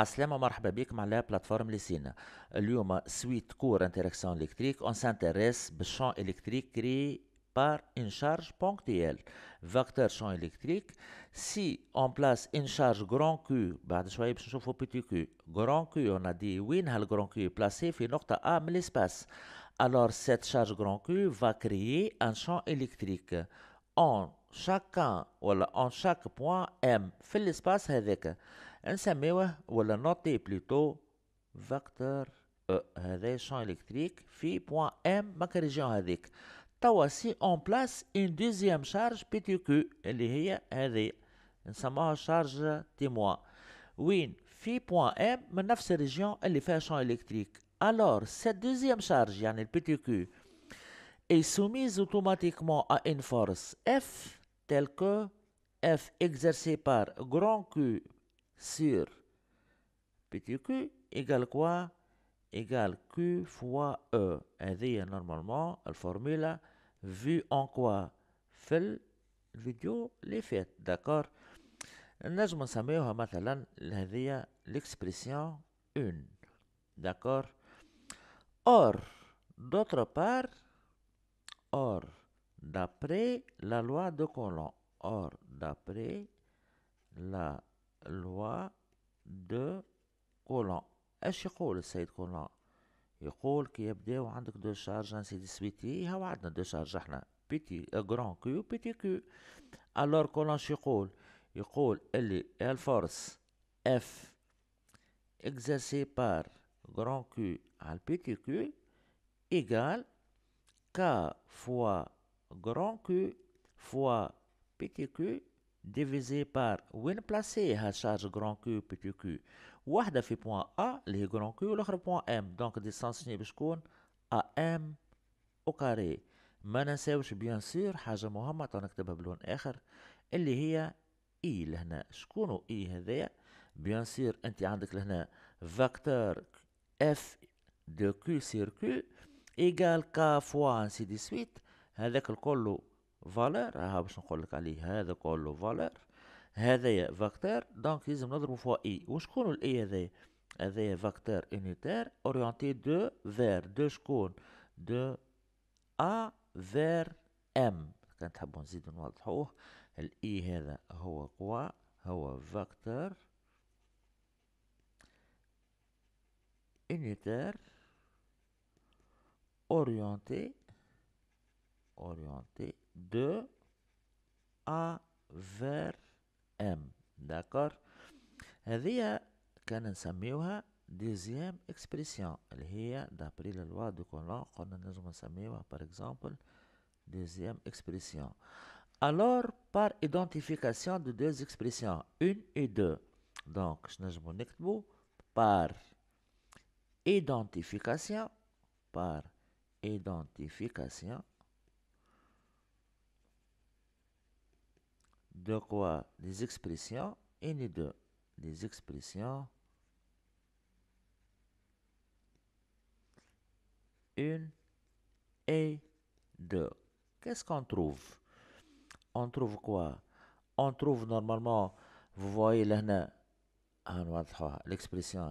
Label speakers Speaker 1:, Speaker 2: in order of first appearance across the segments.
Speaker 1: عسلامة مرحبا بكم على بلاتفورم لسينا اليوم سويت كور électrique, on s'intéresse au champ électrique créé par une charge ponctuelle. Vecteur champ électrique, si on place une charge grand Q, bah, on a dit oui, le grand Q est placé, fait A, mais l'espace. Alors cette charge grand Q va créer un champ électrique. On chacun ou en chaque point M. fait l'espace avec. Un samewa ou la noter plutôt vecteur E. champ électrique Phi point M. Ma région avec. Tawasi on place une deuxième charge petit Q. Elle est ici. charge témoin. Win. Phi point M. Ma neuf région. Elle fait champ électrique. Alors, cette deuxième charge, y le petit Q, est soumise automatiquement à une force F tel que F exercé par grand Q sur petit q égale quoi Égale Q fois E. هذه normalement la formule vu en quoi la vidéo les فات D'accord نجم نسميوها مثلا هذه l'expression 1 d'accord Or, d'autre part, or, D'après la loi de Coulomb. Or, d'après la loi de Coulomb. Qu'est-ce qu'il c'est le Coulomb Il s'agit qu'il y a deux charges. C'est-à-dire y a deux charges. Un hein. euh, grand Q un petit Q. Alors, comment il s'agit Il que la force F exercée par grand Q à petit Q est égale K fois grand Q fois petit Q divisé par où est placé charge grand Q petit Q. Wahda fait point A, les grand Q, l'autre point M. Donc distance ni bishkoun à M au carré. Maintenant, bien sûr, Haja Mohamed, on a écrit un autre, qui est I, là, شكون I, هذا Bien sûr, a as là, vecteur F de Q sur Q, égale K fois ainsi de suite, هذاك كله فالور ها باش نقولك عليه هذا كله فالور هذايا فاكتور دونك لازم نضربو فوا اي وشكون الاي هذايا هذايا فاكتور اونيتير اورينتي دو فير دو شكون دو ا فير ام كان تحبو نزيدو نوضحوه الاي هذا هو كوا هو فاكتور unitaire اورينتي orienté de A vers M D'accord? deuxième expression. نسميوها deuxième expression? اللي هي loi de la on de نسميوها par exemple deuxième expression. Alors, par identification de deux expressions, une et deux. Donc, je par identification, par identification de quoi Des expressions et deux. Les expressions. Une et deux. Qu'est-ce qu'on trouve On trouve quoi On trouve normalement, vous voyez là, l'expression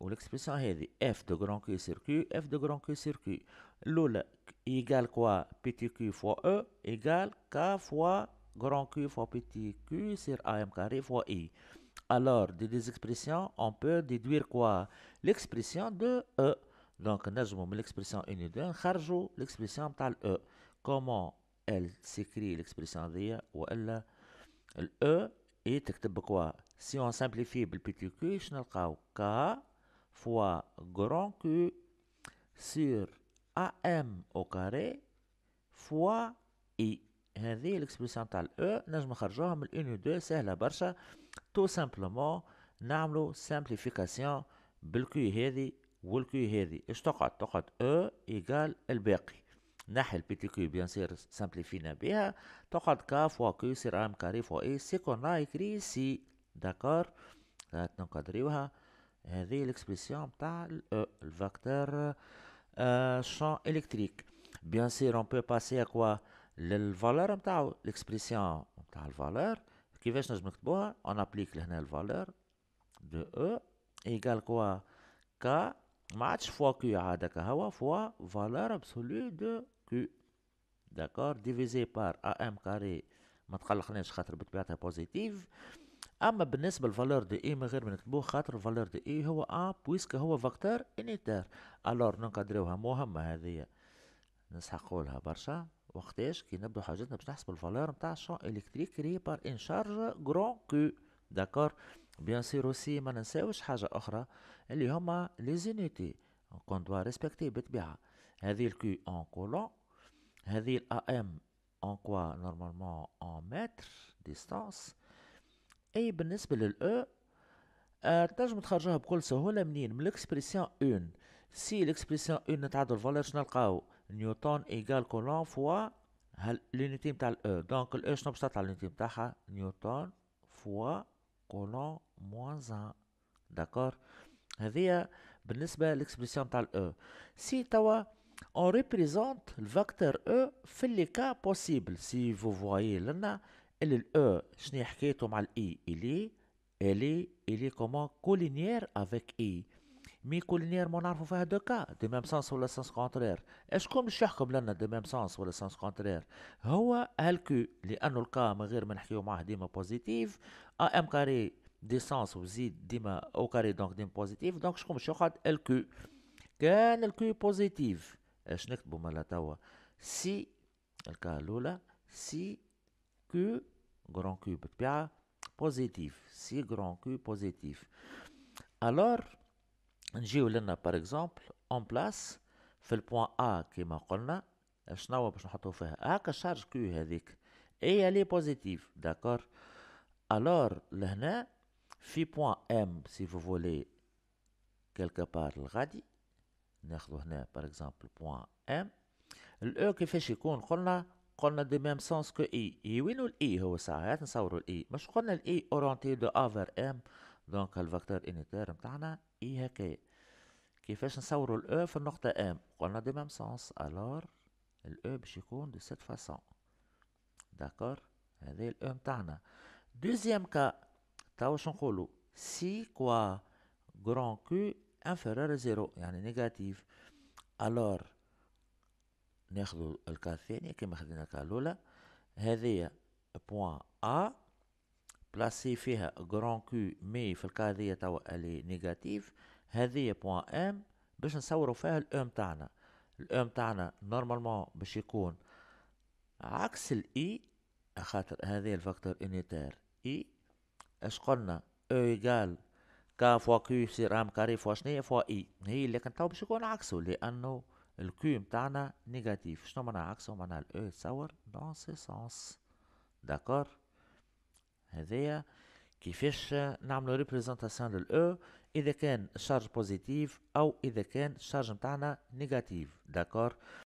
Speaker 1: Ou l'expression هذه f de grand Q sur f de grand Q circuit. Q égale quoi petit Q fois E égale K fois grand Q fois petit Q sur AM carré fois I. Alors, de des expressions, on peut déduire quoi L'expression de E. Donc, avons l'expression 1 et 2 l'expression telle E. Comment elle s'écrit l'expression Où elle E et quoi Si on simplifie le petit Q, je K fois grand Q sur AM au carré fois I. هذه الاكسبريسيون تاع الاو نجم نخرجوها من الان و دو سهله برشا تو سامبلومون نعملو سامبليفيكاسيون بالكي هذه والكي هذه اش تقعد تقعد او e ايغال الباقي نحي تي كيو بيان سير سامبليفينا بها تقعد كا فوا كيو سير ام كاري فوا اي e، سي كون ا اكري سي داكور نقدريوها هذه الاكسبريسيون تاع الاو الفاكتور شون الكتريك بيان سير اون بو باسي كوا للفالور نتاعو ليكسبريسيون نتاع الفالور كيفاش نجم نكتبوها اون ابليك لهنا الفالور دو او ايغال كوا كا ما عادش فوا كيو عاد هو فوا فالور ابسولو دو كيو داكور ديفيزي بار ا ام كاري ما تقلقناش خاطر بطبيعتها بوزيتيف اما بالنسبه للفالور دو اي من غير ما نكتبوه خاطر الفالور دو اي هو ا بويسك هو فاكتور انيتير الور نقدروها مهمه هذه نسحقولها برشا وقتاش كي نبدو حاجتنا باش نحسبوا الفالور نتاع الشون الكتريك كري بار ان شارج غران كو داكور بيان سير اوسي ما ننساوش حاجه اخرى اللي هما لي زونيتي كون دوا ريسبكتي بالطبيعه هذه الكو اون كولون هذه الا ام اون كوا نورمالمون اون متر ديستانس اي بالنسبه للاو e, آه، تنجم تخرجوها بكل سهوله منين من الاكسبريسيون اون سي الاكسبريسيون اون نتعدو الفالور شنو نلقاو نيوتن ايكال كولون فوا لونيتي نتاع الاو آه، دونك الاو شنو باش تطلع لونيتي نتاعها نيوتن فوا كولون موان زان داكور هذه بالنسبه ليكسبرسيون تاع الاو آه. سي توا أون ريبريزونت الفاكتور أو في لي كا بوسيبل سي فو فوايي لنا إل الأو آه، شنو حكيتو مع الإي. E؟ إلي إلي إلي كومون كولينيير est إي مي كولينير ما نعرفوا فيها دو كا دي ميم سانس ولا سانس كونترير اشكون باش يحكم لنا دي ميم سانس ولا سانس كونترير هو هالكو لانه الكا من غير ما نحكيو معاه ديما بوزيتيف ا ام كاري دي سانس وزيد ديما او كاري دونك ديما بوزيتيف دونك شكون باش يقعد الكو كان الكو بوزيتيف اش نكتبوا مالا توا سي الكا الاولى سي كو غران كو بالطبيعه بوزيتيف سي غران كو بوزيتيف الور نجيو لنا بار اكزومبل اون بلاس في البوان ا كيما قلنا شنو باش نحطو فيها هاكا شارج كيو هذيك اي الي بوزيتيف داكور الور لهنا في بوان ام سي فو فولي كالكا بار الغادي ناخذ هنا بار اكزومبل بوان ام الاو e كيفاش يكون قلنا قلنا دو ميم سونس كو اي اي وينو الاي e؟ هو ساعات نصورو الاي e. مش قلنا الاي اورونتي دو افر ام دونك الفاكتور انيتير نتاعنا اي هكايا كيفاش نصورو الأو في النقطة ام قلنا دي ميم سونس الور الأو باش يكون دو سيت فاسون داكور هذا الأو متاعنا دوزيام كا توا واش نقولو سي كوا غران كو انفيرور زيرو يعني نيجاتيف الور ناخدو الكا الثانية كيما خدينا الكا الأولى هذه بوان أ بلاسي فيها غران كو مي في الكا هذيا توا اللي نيجاتيف هذه بوان ام باش نصوروا فيها الام تاعنا الام تاعنا نورمالمون باش يكون عكس الاي e، خاطر هذه الفاكتور انيتير اي e. اش قلنا او ايغال كا فوا كيو يصير ام كاري فوا شنيا فوا اي هي اللي كنتو باش يكون عكسه لانه الكيو متاعنا نيجاتيف شنو معناها عكسه معناها الاو e يتصور دون سي سونس داكور هذايا كيفاش نعملو ريبريزونتاسيون للاو اذا كان الشارج بوزيتيف او اذا كان الشارج نتاعنا نيجاتيف داكور